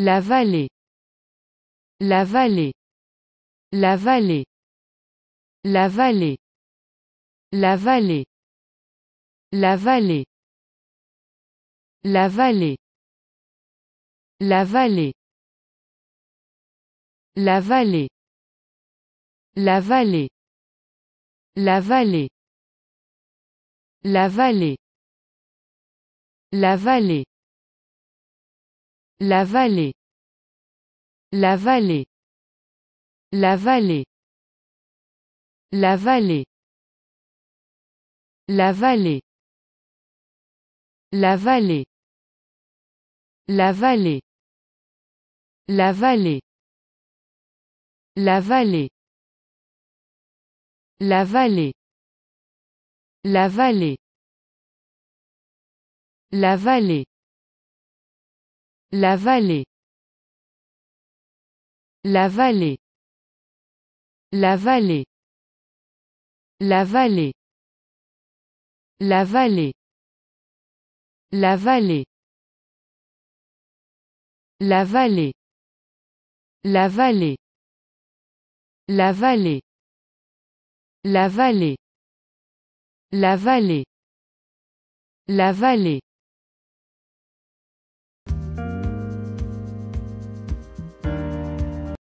La vallée. La vallée. La vallée. La vallée. La vallée. La vallée. La vallée. La vallée. La vallée. La vallée. La vallée. La vallée. La vallée. La vallée. La vallée. La vallée. La vallée. La vallée. La vallée. La vallée. La vallée. La vallée. La vallée. La vallée. La vallée. La vallée. La vallée. La vallée. La vallée. La vallée. La vallée. La vallée. La vallée. La vallée. La vallée. La vallée. La vallée.